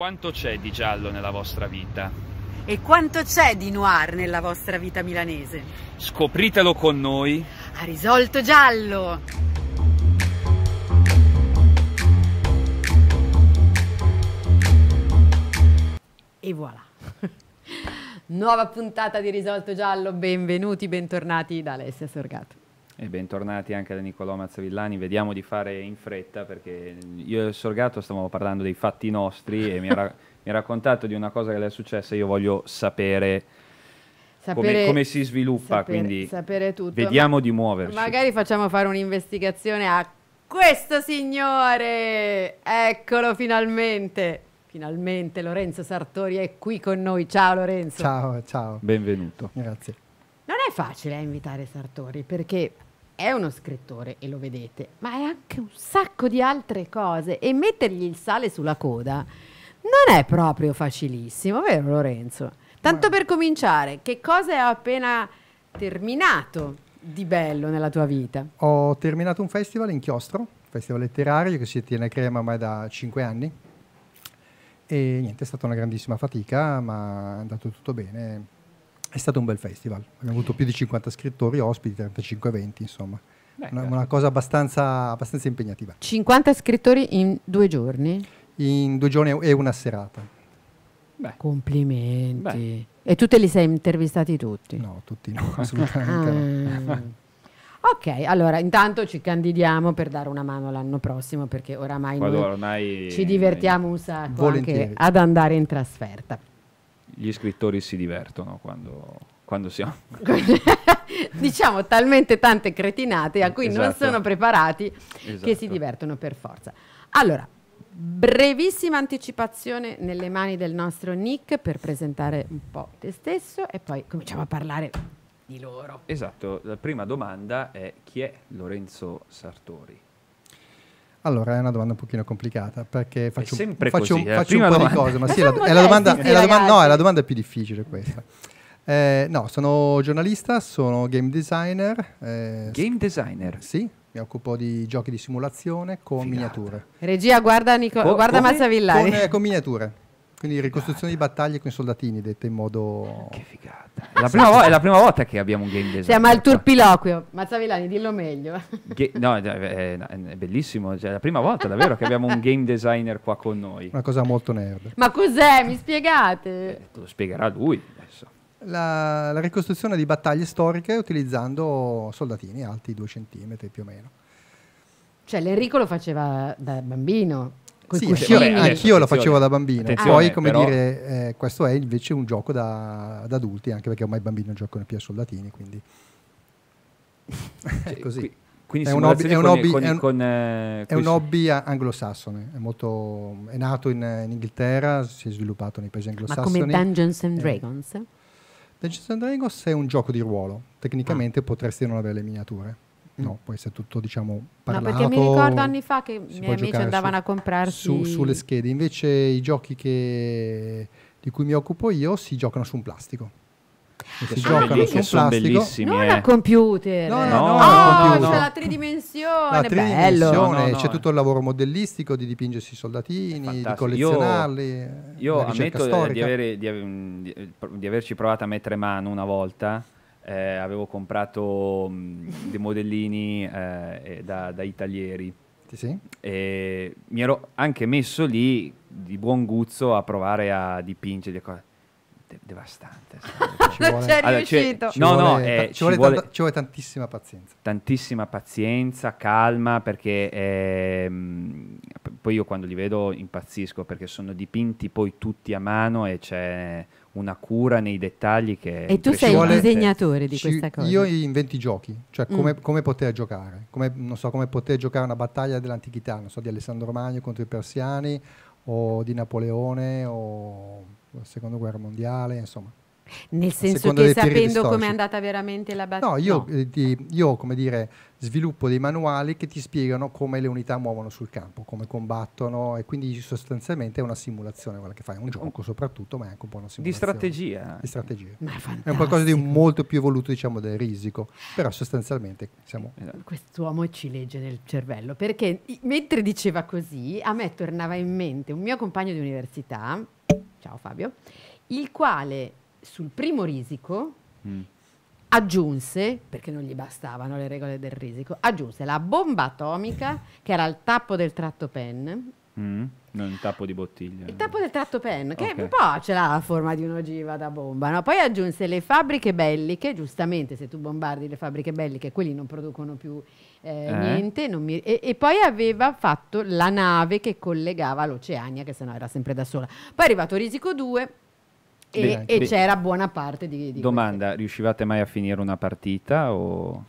Quanto c'è di giallo nella vostra vita? E quanto c'è di noir nella vostra vita milanese? Scopritelo con noi. A risolto giallo! E voilà. Nuova puntata di Risolto Giallo, benvenuti, bentornati da Alessia Sorgato. E bentornati anche da Nicolò Mazzavillani. Vediamo di fare in fretta perché io e il Sorgato stavamo parlando dei fatti nostri e mi ha raccontato di una cosa che le è successa. Io voglio sapere. Sapere, come, come, si sviluppa, sapere, quindi sapere tutto. vediamo Ma, di muoversi. Magari facciamo fare un'investigazione a questo signore, eccolo finalmente. Finalmente Lorenzo Sartori è qui con noi. Ciao Lorenzo. Ciao, ciao. Benvenuto. Grazie. Non è facile invitare Sartori perché è uno scrittore e lo vedete, ma è anche un sacco di altre cose e mettergli il sale sulla coda non è proprio facilissimo, vero Lorenzo? Tanto per cominciare, che cosa hai appena terminato di bello nella tua vita? Ho terminato un festival in chiostro, festival letterario che si tiene a Crema ormai da cinque anni e niente, è stata una grandissima fatica, ma è andato tutto bene è stato un bel festival. Abbiamo avuto più di 50 scrittori ospiti, 35 eventi, insomma. Beh, una, una, cosa abbastanza, abbastanza, impegnativa. 50 scrittori in due giorni? In due giorni e una serata. Beh. Complimenti. Beh. E tu te li sei intervistati tutti? No, tutti no, ah. assolutamente no. Ok, allora intanto ci candidiamo per dare una mano l'anno prossimo perché oramai, Quando, ormai ci divertiamo un sacco anche ad andare in trasferta gli scrittori si divertono quando, quando siamo... diciamo talmente tante cretinate a cui esatto. non sono preparati esatto. che si esatto. divertono per forza. Allora, brevissima anticipazione nelle mani del nostro Nick per presentare un po' te stesso e poi cominciamo a parlare di loro. Esatto, la prima domanda è chi è Lorenzo Sartori? Allora, è una domanda un pochino complicata perché faccio, faccio, così, un, eh? faccio un po' domanda. di cose, ma sì, è la, è la domanda, è la domanda, no, è la domanda più difficile questa. Eh, no, sono giornalista, sono game designer. Eh, game designer? Sì, mi occupo di giochi di simulazione con Figata. miniature. Regia, guarda, Nico- con, guarda Mazzavillari. Con, con miniature. Quindi ricostruzione di battaglie con i soldatini, detta in modo... Che figata. È la prima, vo- è la prima volta che abbiamo un game design. Siamo al turpiloquio. Mazzavilani, dillo meglio. Ge- no, è, è, è bellissimo. Cioè, è la prima volta davvero che abbiamo un game designer qua con noi. Una cosa molto nerd. Ma cos'è? Mi spiegate? Eh, lo spiegherà lui adesso. La, la, ricostruzione di battaglie storiche utilizzando soldatini alti 2 cm più o meno. Cioè l'Enrico lo faceva da bambino. Sì, vabbè, anch'io la facevo da bambino. Poi, come dire, eh, questo è invece un gioco da, da adulti, anche perché ormai i bambini non giocano più a soldatini, quindi... è cioè, così. Quindi è un hobby, è un hobby, con, è un, con, eh, è un hobby anglosassone, è, molto, è nato in, in, Inghilterra, si è sviluppato nei paesi anglosassoni. Ma come Dungeons and eh. Dragons? Dungeons and Dragons è un gioco di ruolo, tecnicamente ah. potresti non avere le miniature. Mm. No, può essere tutto, diciamo, parlato. No, perché mi ricordo anni fa che i miei amici andavano su, a comprarsi... Su, sulle schede. Invece i giochi che, di cui mi occupo io si giocano su un plastico. E si sono giocano su un sono plastico. Non eh. a computer. No, no, no. no, oh, no. la tridimensione. La tridimensione, no, c'è tutto il lavoro modellistico di dipingersi i soldatini, di collezionarli. Io, io ammetto di, avere, di, di averci provato a mettere mano una volta eh, avevo comprato mh, mm, dei modellini eh, da, dai taglieri. Sì. E mi ero anche messo lì di buon guzzo a provare a dipingere le cose. De- devastante. non vuole... riuscito. no, no, ci, vuole eh, ci, vuole tantissima pazienza. Tantissima pazienza, calma, perché ehm, poi io quando li vedo impazzisco perché sono dipinti poi tutti a mano e c'è una cura nei dettagli che... E tu sei il disegnatore di ci, questa cosa. Io invento i giochi, cioè mm. come, mm. come poter giocare, come, non so, come poter giocare una battaglia dell'antichità, non so, di Alessandro Magno contro i persiani o di Napoleone o la seconda guerra mondiale, insomma. Nel senso che sapendo come è andata veramente la battaglia. No, io, no. Eh, ti, io, come dire, sviluppo dei manuali che ti spiegano come le unità muovono sul campo, come combattono e quindi sostanzialmente è una simulazione quella che fai, è un gioco soprattutto, ma è anche un po' una simulazione. Di strategia. Eh. Di strategia. Ma è, è qualcosa di molto più evoluto, diciamo, del risico, però sostanzialmente siamo... Eh. Quest'uomo ci legge nel cervello, perché mentre diceva così, a me tornava in mente un mio compagno di università, ciao Fabio, il quale sul primo risico mm. aggiunse, perché non gli bastavano le regole del risico, aggiunse la bomba atomica che era il tappo del tratto pen. Mm. Non il tappo di bottiglia. Il tappo del tratto pen, che okay. un po' ce l'ha la forma di un'ogiva da bomba. No? Poi aggiunse le fabbriche belliche, giustamente se tu bombardi le fabbriche belliche, quelli non producono più eh, eh. niente. Mi... E, e, poi aveva fatto la nave che collegava l'Oceania, che sennò era sempre da sola. Poi è arrivato Risico 2 e, e c'era buona parte di... di domanda, queste. riuscivate mai a finire una partita o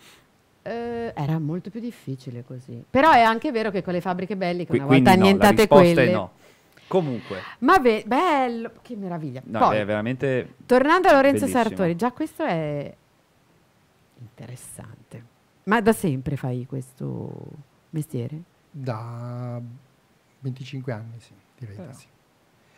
eh, era molto più difficile così. Però è anche vero che con le fabbriche belle una Quindi volta no, annientate quelle. No. Comunque. Ma be- bello, che meraviglia. No, Poi, è veramente. Tornando a Lorenzo bellissimo. Sartori, già questo è interessante. Ma da sempre fai questo mestiere? Da 25 anni, sì, direi. Sì.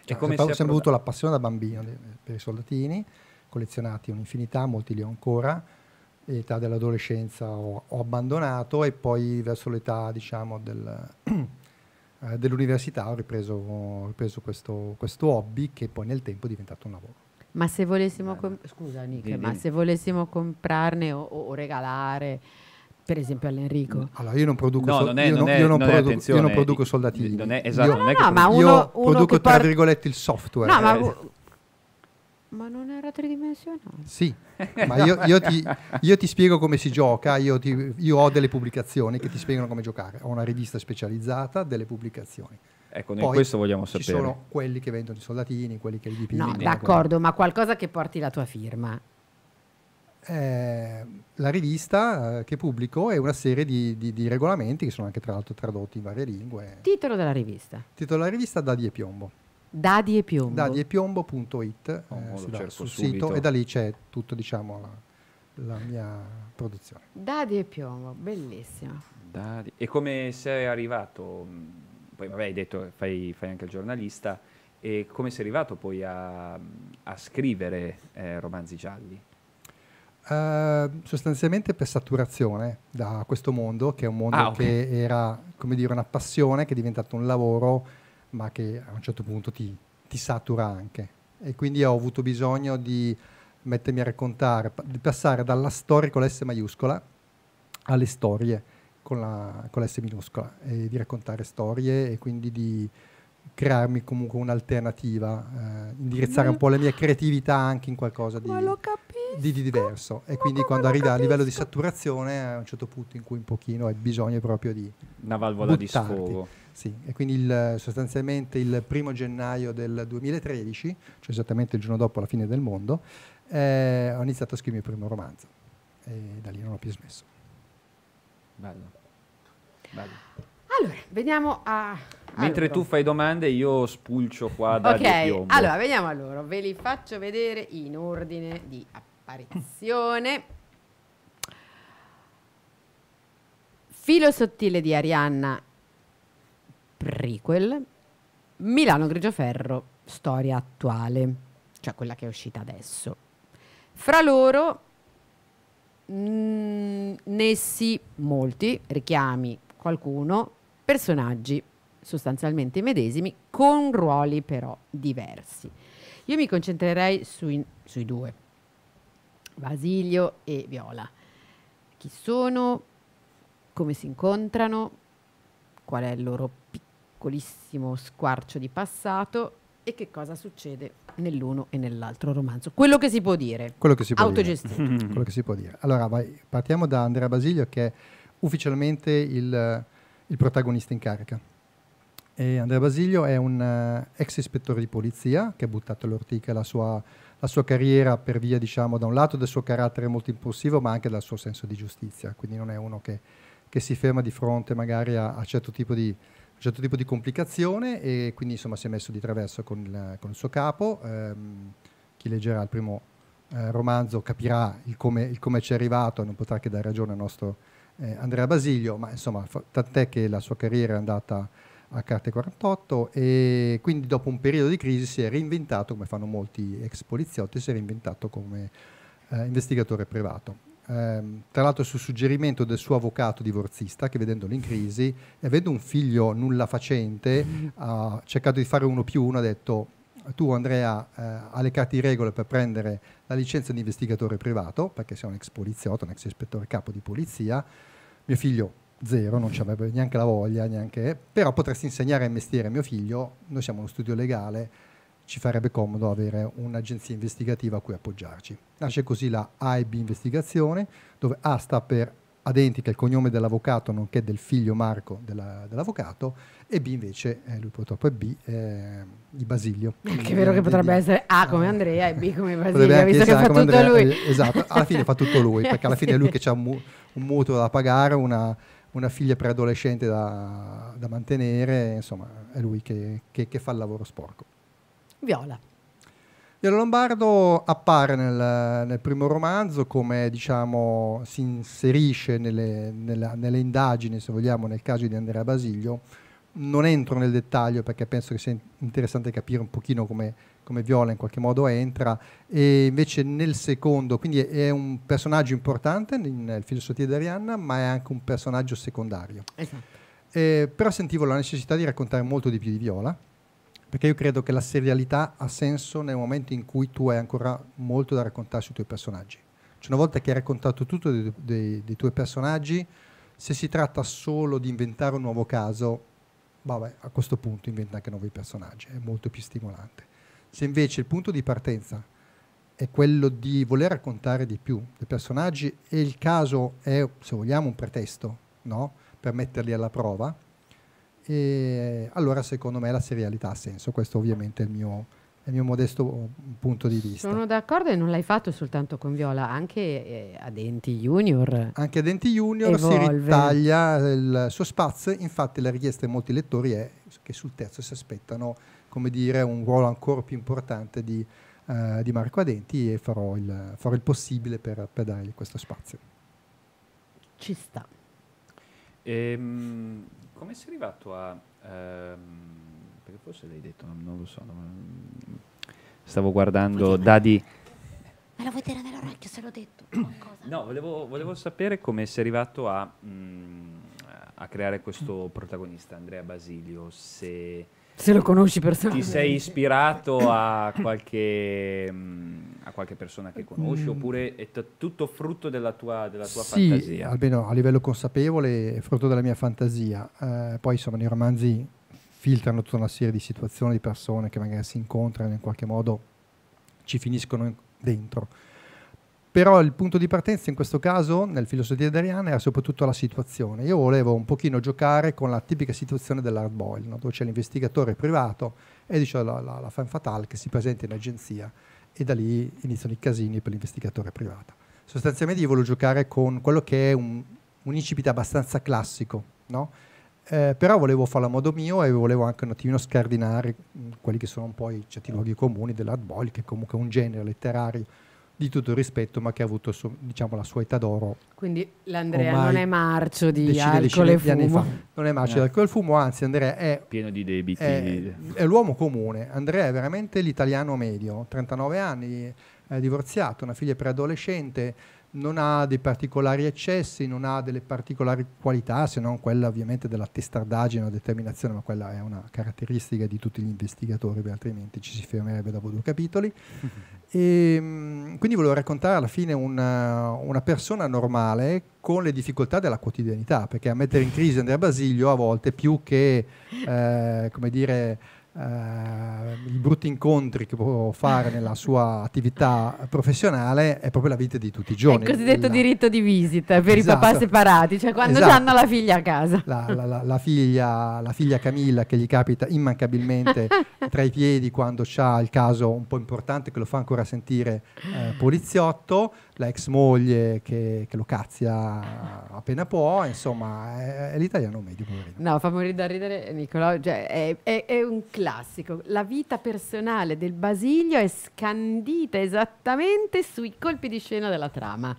Cioè, come sempre, sempre avuto la passione da bambino per i soldatini, collezionati un'infinità, molti li ho ancora, L'età dell'adolescenza ho, ho abbandonato e poi verso l'età diciamo, del, eh, dell'università ho ripreso, ho ripreso questo, questo, hobby che poi nel tempo è diventato un lavoro. Ma se volessimo, com- scusa Nick, ma se volessimo comprarne o, o regalare per esempio all'Enrico. Mm, allora, io non produco, no, sol- non è, io non, è, io non, non produco, soldatini. Non è, esatto, io, no, no, no, ma uno, io uno produco, par- tra virgolette, il software. No, eh, ma... Ma non era tridimensionale? Sì, ma io, io, ti, io, ti, spiego come si gioca, io, ti, io, ho delle pubblicazioni che ti spiegano come giocare, ho una rivista specializzata delle pubblicazioni. Ecco, noi Poi questo vogliamo sapere. Ci sono quelli che vendono i soldatini, quelli che li dipingono. No, d'accordo, ma qualcosa che porti la tua firma eh, la rivista eh, che pubblico è una serie di, di, di, regolamenti che sono anche tra l'altro tradotti in varie lingue. Titolo della rivista? Titolo della rivista Dadi e Piombo. Dadi e Piombo. Dadiepiombo.it eh, oh, eh, sul, sul sito e da lì c'è tutto diciamo la, la mia produzione. Dadi e Piombo, bellissimo. Dadi. E come sei arrivato? Mm, poi vabbè hai detto che fai, fai anche il giornalista e come sei arrivato poi a, a scrivere eh, romanzi gialli? Ehm, sostanzialmente per saturazione da questo mondo, che è un mondo ah, okay. che era come dire una passione che è diventato un lavoro, ma che a un certo punto ti, ti satura anche. E quindi ho avuto bisogno di mettermi a raccontare, di passare dalla storia con la S maiuscola alle storie con la, con la S minuscola, e di raccontare storie e quindi di crearmi comunque un'alternativa, eh, indirizzare un po' la mia creatività anche in qualcosa di, di, di diverso. E quindi quando arriva a livello di saturazione, a un certo punto in cui un pochino hai bisogno proprio di... Una valvola buttarti. di sfogo. Sì, e quindi il, sostanzialmente il primo gennaio del 2013, cioè esattamente il giorno dopo la fine del mondo, eh, ho iniziato a scrivere il mio primo romanzo e da lì non ho più smesso. Bello. Bello. Allora, veniamo a... Mentre allora. tu fai domande io spulcio qua da Ok, allora veniamo a loro, ve li faccio vedere in ordine di apparizione. Filo sottile di Arianna, prequel. Milano Grigioferro, storia attuale, cioè quella che è uscita adesso. Fra loro mm, nessi molti richiami qualcuno personaggi sostanzialmente i medesimi, con ruoli però diversi. Io mi concentrerei sui, sui due, Basilio e Viola. Chi sono? Come si incontrano? Qual è il loro piccolissimo squarcio di passato? E che cosa succede nell'uno e nell'altro romanzo? Quello che si può dire. Quello che si può Autogestito. dire. Quello che si può dire. Allora, vai, partiamo da Andrea Basilio che è ufficialmente il il protagonista in carica. E Andrea Basilio è un eh, ex ispettore di polizia che ha buttato all'ortica la sua, la sua carriera per via, diciamo, da un lato del suo carattere molto impulsivo, ma anche dal suo senso di giustizia. Quindi non è uno che, che si ferma di fronte magari a, a certo tipo di, certo tipo di complicazione e quindi insomma si è messo di traverso con il, con il suo capo. Ehm, chi leggerà il primo eh, romanzo capirà il come, il come ci è arrivato, e non potrà che dare ragione al nostro, eh, Andrea Basilio, ma insomma, tant'è che la sua carriera è andata a carte 48 e quindi dopo un periodo di crisi si è reinventato, come fanno molti ex poliziotti, si è reinventato come eh, investigatore privato. Ehm, tra l'altro sul suggerimento del suo avvocato divorzista che vedendolo in crisi e avendo un figlio nulla facente mm-hmm. ha cercato di fare uno più uno, ha detto tu Andrea eh, hai le carte di regola per prendere la licenza di investigatore privato perché sei un ex poliziotto, un ex ispettore capo di polizia mio figlio zero, non ci avrebbe neanche la voglia, neanche, però potresti insegnare il mestiere a mio figlio, noi siamo uno studio legale, ci farebbe comodo avere un'agenzia investigativa a cui appoggiarci. Nasce così la AIB Investigazione, dove A sta per Adenti, il cognome dell'avvocato, nonché del figlio Marco della, dell'avvocato, e B invece, eh, lui purtroppo è B, eh, di Basilio. Anche è vero che potrebbe di... essere A come Andrea e B come Basilio, visto che fa tutto Andrea, lui. Eh, esatto, alla fine fa tutto lui, perché alla fine è lui che ha un, mu- un, mutuo da pagare, una, una figlia preadolescente da, da mantenere, insomma è lui che, che, che fa il lavoro sporco. Viola. Piero Lombardo appare nel, nel, primo romanzo come diciamo, si inserisce nelle, nella, nelle, indagini, se vogliamo, nel caso di Andrea Basilio. Non entro nel dettaglio perché penso che sia interessante capire un pochino come, come Viola in qualche modo entra e invece nel secondo, quindi è un personaggio importante nel Filosofia di Arianna, ma è anche un personaggio secondario. Esatto. Eh, però sentivo la necessità di raccontare molto di più di Viola perché io credo che la serialità ha senso nel momento in cui tu hai ancora molto da raccontare sui tuoi personaggi. Cioè una volta che hai raccontato tutto dei, dei, dei tuoi personaggi, se si tratta solo di inventare un nuovo caso, vabbè, a questo punto inventa anche nuovi personaggi, è molto più stimolante. Se invece il punto di partenza è quello di voler raccontare di più dei personaggi e il caso è, se vogliamo, un pretesto no? per metterli alla prova, e eh, allora secondo me la serialità ha senso, questo ovviamente è il mio, è il mio modesto mm, punto di vista. Sono d'accordo e non l'hai fatto soltanto con Viola, anche eh, a Denti Junior. Anche a Denti Junior evolve. si ritaglia il suo spazio, infatti la richiesta di molti lettori è che sul terzo si aspettano come dire, un ruolo ancora più importante di, eh, di Marco Adenti e farò il, farò il possibile per, per dargli questo spazio. Ci sta. Ehm, come sei arrivato a... Ehm, perché forse l'hai detto, non, non lo so. Non, stavo guardando Dadi... Me lo vuoi dire nell'orecchio se l'ho detto? no, volevo, volevo, sapere come sei arrivato a, mh, mm, a creare questo protagonista, Andrea Basilio, se... Se lo conosci personalmente. Ti sei ispirato a qualche... Mh, mm, a qualche persona che mm. conosci mm. oppure è t- tutto frutto della tua, della tua sì, fantasia? almeno a livello consapevole è frutto della mia fantasia. Eh, poi insomma nei romanzi filtrano tutta una serie di situazioni, di persone che magari si incontrano in qualche modo, ci finiscono dentro. Però il punto di partenza in questo caso, nel filosofia adriana, era soprattutto la situazione. Io volevo un pochino giocare con la tipica situazione dell'hard boil, no? dove c'è l'investigatore privato e dice la, la, la fan fatale che si presenta in agenzia e da lì iniziano i casini per l'investigatore privato. Sostanzialmente io voglio giocare con quello che è un, un incipit abbastanza classico, no? eh, però volevo farlo a modo mio e volevo anche un attimino scardinare mm, quelli che sono un po' i certi luoghi comuni dell'hardball, che è comunque un genere letterario di tutto il rispetto, ma che ha avuto diciamo, la sua età d'oro. Quindi l'Andrea non è marcio di alcol e fumo. Non è marcio no. di eh. alcol e fumo, anzi Andrea è... Pieno di debiti. È, è l'uomo comune. Andrea è veramente l'italiano medio, 39 anni, è eh, divorziato, una figlia preadolescente, non ha dei particolari eccessi, non ha delle particolari qualità, se non quella ovviamente della testardaggine o determinazione, ma quella è una caratteristica di tutti gli investigatori, altrimenti ci si fermerebbe dopo due capitoli. E, ehm, quindi volevo raccontare alla fine una, una, persona normale con le difficoltà della quotidianità, perché a mettere in crisi Andrea Basilio a volte più che, eh, come dire, eh, i brutti incontri che può fare nella sua attività professionale è proprio la vita di tutti i giorni. È il cosiddetto la... diritto di visita per esatto. i papà separati, cioè quando esatto. hanno la figlia a casa. La, la, la, figlia, la figlia Camilla che gli capita immancabilmente tra i piedi quando ha il caso un po' importante che lo fa ancora sentire eh, poliziotto la ex moglie che, che, lo cazzia appena può, insomma è, è l'italiano medio poverino. No, fa morire da ridere Nicolò, cioè, è, è, è, un classico, la vita personale del Basilio è scandita esattamente sui colpi di scena della trama.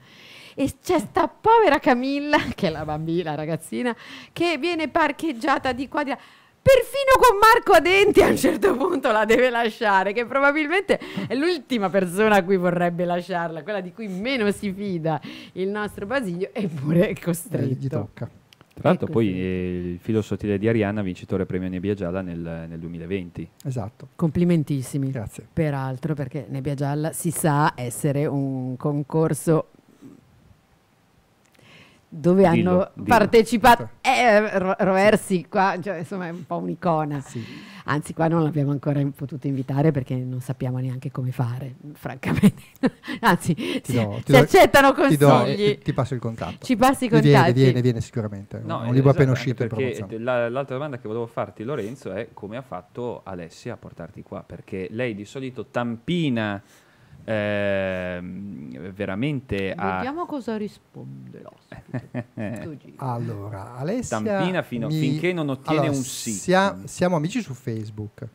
E c'è sta povera Camilla, che è la bambina, la ragazzina, che viene parcheggiata di qua di là Perfino con Marco Adenti a un certo punto la deve lasciare, che probabilmente è l'ultima persona a cui vorrebbe lasciarla, quella di cui meno si fida il nostro Basilio, eppure è costretto. Eh, gli tocca. Tra l'altro poi eh, il filo sottile di Arianna, vincitore premio Nebbia Gialla nel, nel 2020. Esatto. Complimentissimi. Grazie. Peraltro perché Nebbia Gialla si sa essere un concorso dove dillo, hanno dillo. partecipato eh, Roversi qua cioè, insomma è un po' un'icona sì. anzi qua non l'abbiamo ancora potuto invitare perché non sappiamo neanche come fare francamente anzi ti, do, ti, ti do, accettano consigli ti, do, ti, ti, passo il contatto ci passi i contatti viene, viene, viene sicuramente no, un, libro eh, appena esatto, uscito perché la, l'altra domanda che volevo farti Lorenzo è come ha fatto Alessia a portarti qua perché lei di solito tampina Ehm, veramente a... Vediamo cosa risponde allora, Alessia... Stampina fino, mi... finché non ottiene allora, un sì. Sia, siamo amici su Facebook.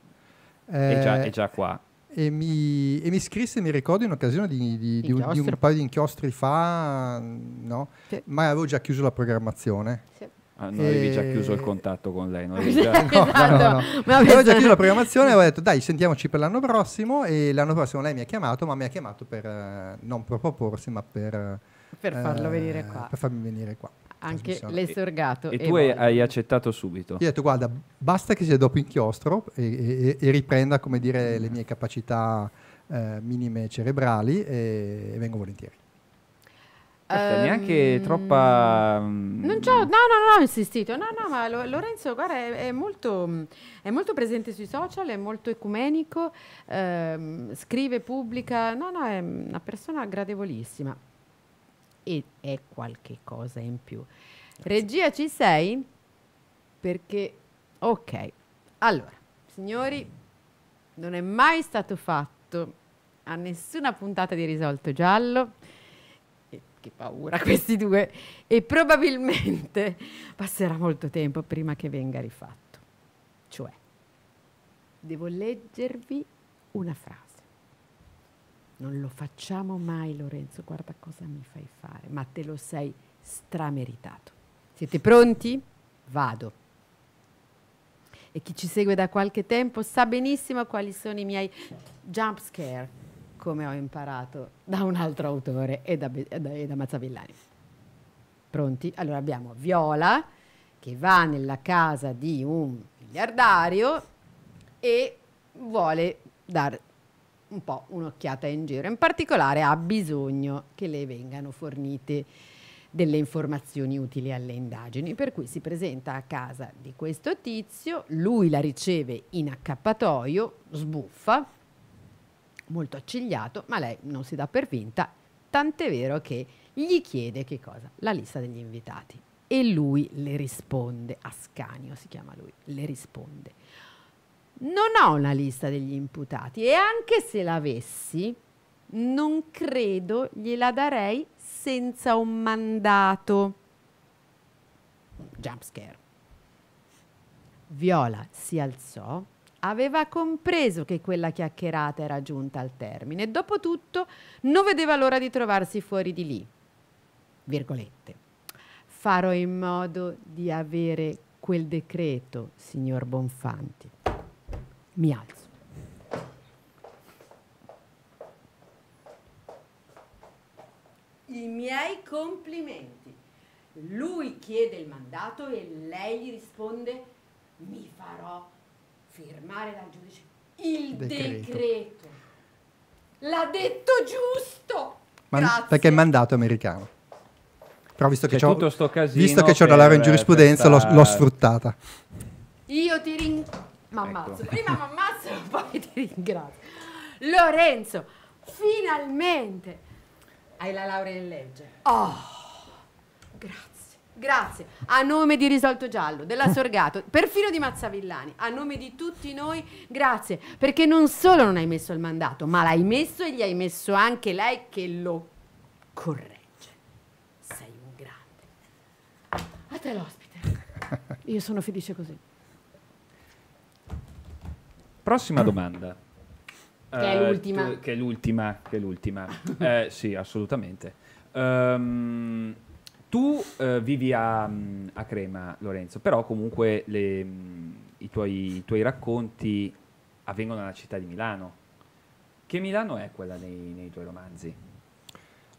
Eh, è, già, eh, è, già, qua. E mi, e mi scrisse, mi ricordo, in occasione di, di, di, un, di un, paio di inchiostri fa, no? Sì. Ma avevo già chiuso la programmazione. Sì. Ah, non avevi e... già chiuso il eh. contatto con lei, non avevi già... esatto. no, no, no. Esatto. avevo già chiuso la programmazione e ho detto dai sentiamoci per l'anno prossimo e l'anno prossimo lei mi ha chiamato, ma mi ha chiamato per eh, non proporsi ma per... Per farlo eh, venire qua. Per farmi venire qua. Anche l'esorgato. E, e tu hai, hai accettato subito. Io ho detto guarda, basta che sia dopo inchiostro e, e, e riprenda, come dire, mm. le mie capacità eh, minime cerebrali e vengo volentieri. Aspetta, um, neanche troppa. Mm, non c'ho, no, no, no, ho insistito. No, no, ma Lorenzo, guarda, è, è, molto, è molto, presente sui social, è molto ecumenico, ehm, scrive, pubblica. No, no, è una persona gradevolissima. E è qualche cosa in più. Regia, ci sei? Perché, ok, allora, signori, non è mai stato fatto a nessuna puntata di Risolto Giallo che paura questi due, e probabilmente passerà molto tempo prima che venga rifatto. Cioè, devo leggervi una frase. Non lo facciamo mai, Lorenzo, guarda cosa mi fai fare, ma te lo sei strameritato. Siete pronti? Vado e chi ci segue da qualche tempo sa benissimo quali sono i miei jump scare come ho imparato da un altro autore e da, e da, e da Mazzavillani. Pronti? Allora abbiamo Viola che va nella casa di un miliardario e vuole dare un po' un'occhiata in giro. In particolare ha bisogno che le vengano fornite delle informazioni utili alle indagini, per cui si presenta a casa di questo tizio, lui la riceve in accappatoio, sbuffa, molto accigliato, ma lei non si dà per vinta, tant'è vero che gli chiede che cosa? La lista degli invitati. E lui le risponde, Ascanio si chiama lui, le risponde. Non ho una lista degli imputati e anche se l'avessi, non credo gliela darei senza un mandato. Jumpscare. Viola si alzò aveva compreso che quella chiacchierata era giunta al termine e dopotutto non vedeva l'ora di trovarsi fuori di lì. Virgolette. Farò in modo di avere quel decreto, signor Bonfanti. Mi alzo. I miei complimenti. Lui chiede il mandato e lei gli risponde mi farò firmare dal giudice il decreto. decreto. L'ha detto giusto. Man- perché è mandato americano. Però visto che c'è tutto sto visto che c'è una laurea in giurisprudenza l'ho, l'ho, sfruttata. Io ti ringrazio. Ecco. Prima mi ammazzo e poi ti ringrazio. Lorenzo, finalmente hai la laurea in legge. Oh, grazie. Grazie. A nome di Risolto Giallo, della Sorgato, perfino di Mazzavillani, a nome di tutti noi, grazie. Perché non solo non hai messo il mandato, ma l'hai messo e gli hai messo anche lei che lo corregge. Sei un grande. A te l'ospite. Io sono felice così. Prossima domanda. Che è eh, l'ultima. che è l'ultima, che è l'ultima. eh, sì, assolutamente. Um, tu eh, vivi a, mm, a, Crema, Lorenzo, però comunque le, mm, i, tuoi, i, tuoi, racconti avvengono nella città di Milano. Che Milano è quella nei, nei tuoi romanzi?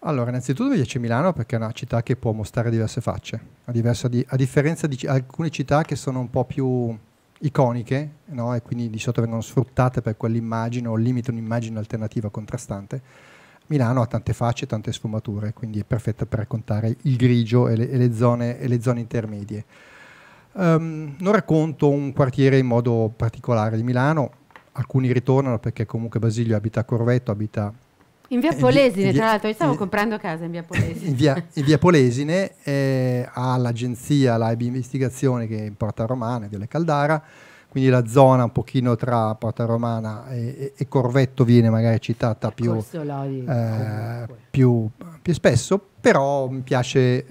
Allora, innanzitutto vediamoci Milano perché è una città che può mostrare diverse facce, a, di, a differenza di alcune città che sono un po' più iconiche no? e quindi di solito vengono sfruttate per quell'immagine o limite un'immagine alternativa contrastante Milano ha tante facce, tante sfumature, quindi è perfetta per raccontare il grigio e le, e le, zone, e le zone, intermedie. Um, non racconto un quartiere in modo particolare di Milano, alcuni ritornano perché comunque Basilio abita a Corvetto, abita... In via eh, Polesine, in via, tra l'altro, io stavo in, comprando casa in via Polesine. In via, in via Polesine eh, ha l'agenzia, la investigazione che è in Porta Romana, Viole Caldara, quindi la zona un pochino tra Porta Romana e, e Corvetto viene magari citata eh, più, eh, più, più, spesso, però mi piace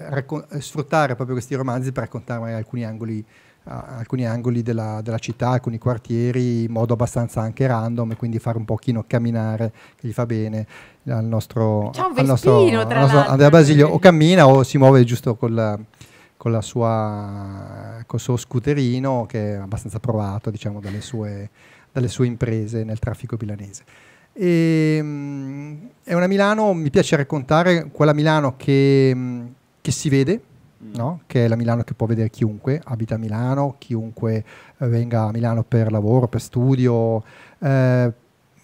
sfruttare proprio questi romanzi per raccontare alcuni angoli, uh, alcuni angoli della, della, città, alcuni quartieri in modo abbastanza anche random e quindi fare un pochino camminare che gli fa bene al nostro, C'è un al nostro, vespino, al nostro Andrea Basilio o cammina o si muove giusto col con la sua, col suo scooterino che è abbastanza provato diciamo, dalle, sue, dalle sue imprese nel traffico milanese. E, ehm, è una Milano, mi piace raccontare, quella Milano che, che si vede, mm. No? che è la Milano che può vedere chiunque abita a Milano, chiunque eh, venga a Milano per lavoro, per studio eh,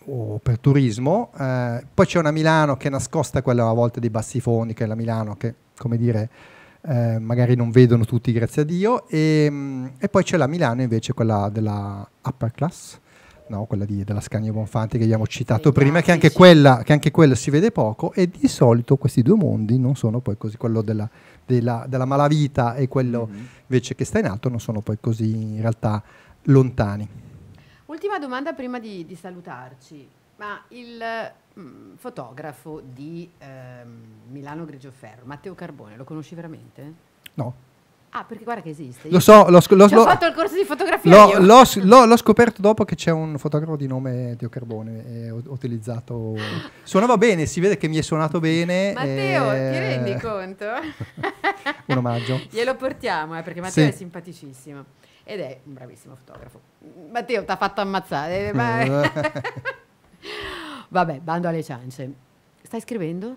o per turismo. Eh, poi c'è una Milano che è nascosta quella a volte dei bassi fondi, che è la Milano che, come dire, eh, magari non vedono tutti, grazie a Dio. E, e poi c'è la Milano invece, quella della upper class, no, quella di, della Scania Bonfanti che abbiamo citato Dei prima, che anche, quella, che anche, quella, si vede poco e di solito questi due mondi non sono poi così, quello della, della, della malavita e quello mm-hmm. invece che sta in alto non sono poi così in realtà lontani. Ultima domanda prima di, di salutarci, ma il Mm, fotografo di ehm, Milano Grigioferro, Matteo Carbone, lo conosci veramente? No. Ah, perché guarda che esiste. Lo so, l'ho, sc- l'ho, l'ho- ho fatto il corso di fotografia. L'ho, l'ho s- l'ho scoperto dopo che c'è un fotografo di nome Teo Carbone e ho utilizzato. Suonava bene, si vede che mi è suonato bene. Matteo, e- eh, ti rendi conto? un omaggio. Glielo portiamo, eh, perché Matteo Sì. è simpaticissimo. Ed è un bravissimo fotografo. Matteo, ti ha fatto ammazzare. ma- Vabbè, bando alle ciance. Stai scrivendo?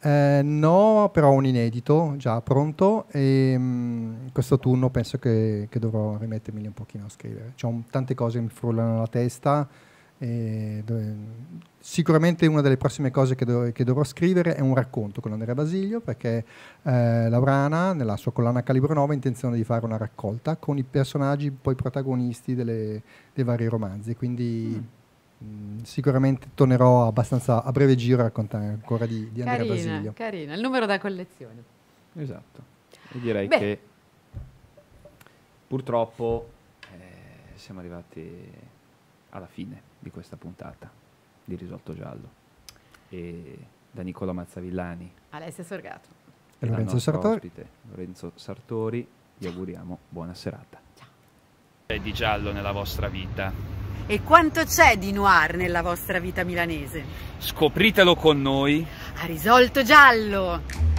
Eh, no, però ho un inedito già pronto e mh, mm, questo turno penso che, che, dovrò rimettermi un pochino a scrivere. C'ho un, tante cose che mi frullano la testa. E, dove, sicuramente una delle prossime cose che, dov che, dovrò scrivere è un racconto con Andrea Basilio perché eh, Laurana nella sua collana Calibro 9 ha intenzione di fare una raccolta con i personaggi poi protagonisti delle, dei vari romanzi. Quindi... Mm Mm, sicuramente tornerò abbastanza a breve giro a raccontare ancora di, di Andrea carina, Basilio. Carina, il numero da collezione. Esatto. E direi Beh. che purtroppo eh, siamo arrivati alla fine di questa puntata di Risolto Giallo. E da Nicola Mazzavillani. Alessia Sorgato. E Lorenzo Sartori. Ospite, Lorenzo Sartori, vi auguriamo buona serata. Ciao. Di giallo nella vostra vita. E quanto c'è di noir nella vostra vita milanese? Scopritelo con noi a Risolto Giallo!